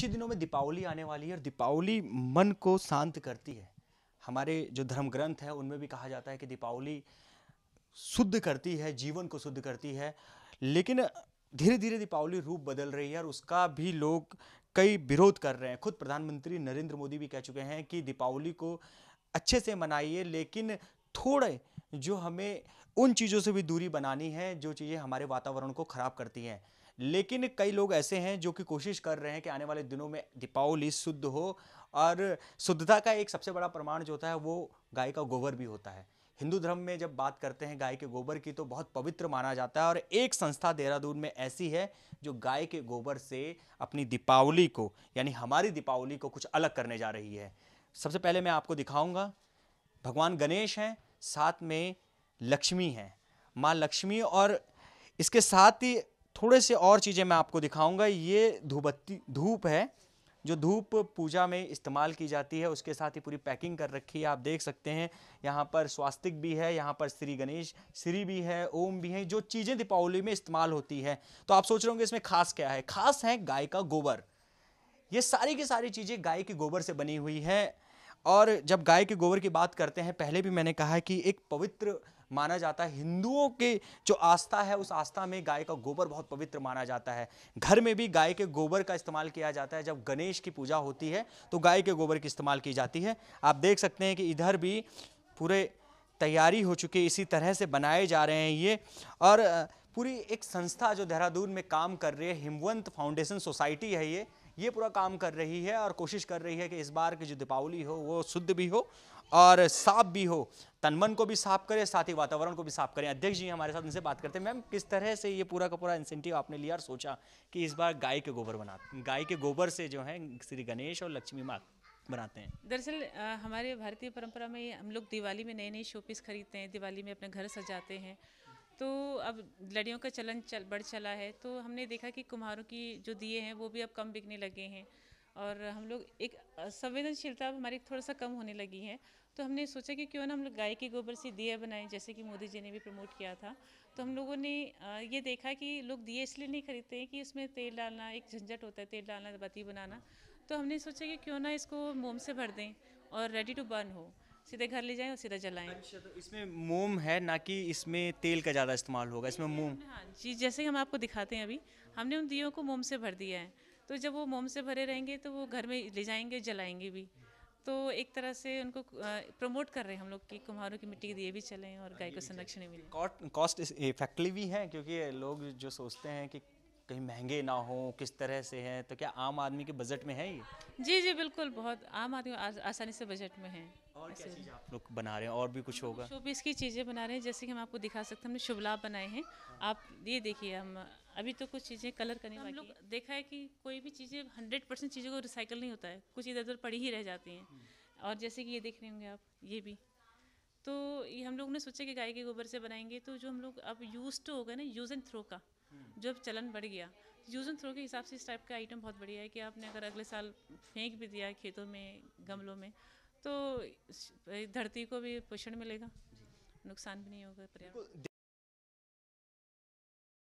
कुछ ही दिनों में दीपावली आने वाली है और दीपावली मन को शांत करती है हमारे जो धर्म ग्रंथ है उनमें भी कहा जाता है कि दीपावली शुद्ध करती है जीवन को शुद्ध करती है लेकिन धीरे धीरे दीपावली रूप बदल रही है और उसका भी लोग कई विरोध कर रहे हैं खुद प्रधानमंत्री नरेंद्र मोदी भी कह चुके हैं कि दीपावली को अच्छे से मनाइए लेकिन थोड़े जो हमें उन चीज़ों से भी दूरी बनानी है जो चीज़ें हमारे वातावरण को ख़राब करती हैं लेकिन कई लोग ऐसे हैं जो कि कोशिश कर रहे हैं कि आने वाले दिनों में दीपावली शुद्ध हो और शुद्धता का एक सबसे बड़ा प्रमाण जो होता है वो गाय का गोबर भी होता है हिंदू धर्म में जब बात करते हैं गाय के गोबर की तो बहुत पवित्र माना जाता है और एक संस्था देहरादून में ऐसी है जो गाय के गोबर से अपनी दीपावली को यानी हमारी दीपावली को कुछ अलग करने जा रही है सबसे पहले मैं आपको दिखाऊंगा भगवान गणेश हैं साथ में लक्ष्मी हैं माँ लक्ष्मी और इसके साथ ही थोड़े से और चीज़ें मैं आपको दिखाऊंगा ये धूपबत्ती धूप है जो धूप पूजा में इस्तेमाल की जाती है उसके साथ ही पूरी पैकिंग कर रखी है आप देख सकते हैं यहाँ पर स्वास्तिक भी है यहाँ पर श्री गणेश श्री भी है ओम भी है जो चीज़ें दीपावली में इस्तेमाल होती है तो आप सोच रहे होंगे इसमें खास क्या है खास है गाय का गोबर ये सारी की सारी चीज़ें गाय के गोबर से बनी हुई है और जब गाय के गोबर की बात करते हैं पहले भी मैंने कहा कि एक पवित्र माना जाता है हिंदुओं के जो आस्था है उस आस्था में गाय का गोबर बहुत पवित्र माना जाता है घर में भी गाय के गोबर का इस्तेमाल किया जाता है जब गणेश की पूजा होती है तो गाय के गोबर की इस्तेमाल की जाती है आप देख सकते हैं कि इधर भी पूरे तैयारी हो चुकी है इसी तरह से बनाए जा रहे हैं ये और पूरी एक संस्था जो देहरादून में काम कर रही है हिमवंत फाउंडेशन सोसाइटी है ये ये पूरा काम कर रही है और कोशिश कर रही है कि इस बार की जो दीपावली हो वो शुद्ध भी हो और साफ भी हो तनमन को भी साफ करें साथ ही वातावरण को भी साफ करें अध्यक्ष जी हमारे साथ उनसे बात करते हैं मैम किस तरह से ये पूरा का पूरा इंसेंटिव आपने लिया और सोचा कि इस बार गाय के गोबर बना गाय के गोबर से जो है श्री गणेश और लक्ष्मी माँ बनाते हैं दरअसल हमारे भारतीय परंपरा में हम लोग दिवाली में नए नए शोपीस खरीदते हैं दिवाली में अपने घर सजाते हैं तो अब लड़ियों का चलन चल बढ़ चला है तो हमने देखा कि कुम्हारों की जो दिए हैं वो भी अब कम बिकने लगे हैं और हम लोग एक संवेदनशीलता अब हमारी थोड़ा सा कम होने लगी है तो हमने सोचा कि क्यों ना हम लोग गाय के गोबर से दिए बनाएं जैसे कि मोदी जी ने भी प्रमोट किया था तो हम लोगों ने ये देखा कि लोग दिए इसलिए नहीं खरीदते हैं कि उसमें तेल डालना एक झंझट होता है तेल डालना बत्ती बनाना तो हमने सोचा कि क्यों ना इसको मोम से भर दें और रेडी टू बर्न हो सीधे घर ले जाएं और सीधा जलाएं अच्छा तो इसमें मोम है ना कि इसमें तेल का ज़्यादा इस्तेमाल होगा इसमें मोम हाँ जी जैसे हम आपको दिखाते हैं अभी हमने उन दियों को मोम से भर दिया है तो जब वो मोम से भरे रहेंगे तो वो घर में ले जाएंगे जलाएंगे भी तो एक तरह से उनको प्रमोट कर रहे हैं हम लोग कि कुम्हारों की मिट्टी के दिए भी चलें और हाँ, गाय को संरक्षण मिले कॉस्ट इफेक्टिव भी है क्योंकि लोग जो सोचते हैं कि कहीं महंगे ना हो किस तरह से हैं तो क्या आम आदमी के बजट में है ये जी जी बिल्कुल बहुत आम आदमी आसानी से बजट में है और क्या चीज़ आप लोग बना रहे हैं और भी कुछ होगा शोपीस की चीज़ें बना रहे हैं जैसे कि हम आपको दिखा सकते हैं हमने शुभला बनाए हैं आप ये देखिए हम अभी तो कुछ चीज़ें कलर करने हम लोग देखा है कि कोई भी चीज़ें हंड्रेड परसेंट चीज़ों को रिसाइकल नहीं होता है कुछ इधर उधर पड़ी ही रह जाती हैं और जैसे कि ये देख रहे होंगे आप ये भी तो ये हम लोग ने सोचा कि गाय के गोबर से बनाएंगे तो जो हम लोग अब यूज तो हो गए ना यूज़ एंड थ्रो का जब चलन बढ़ गया यूज़ एंड थ्रो के हिसाब से इस टाइप का आइटम बहुत बढ़िया है कि आपने अगर अगले साल फेंक भी दिया खेतों में गमलों में तो धरती को भी पोषण मिलेगा नुकसान भी नहीं होगा पर्यावरण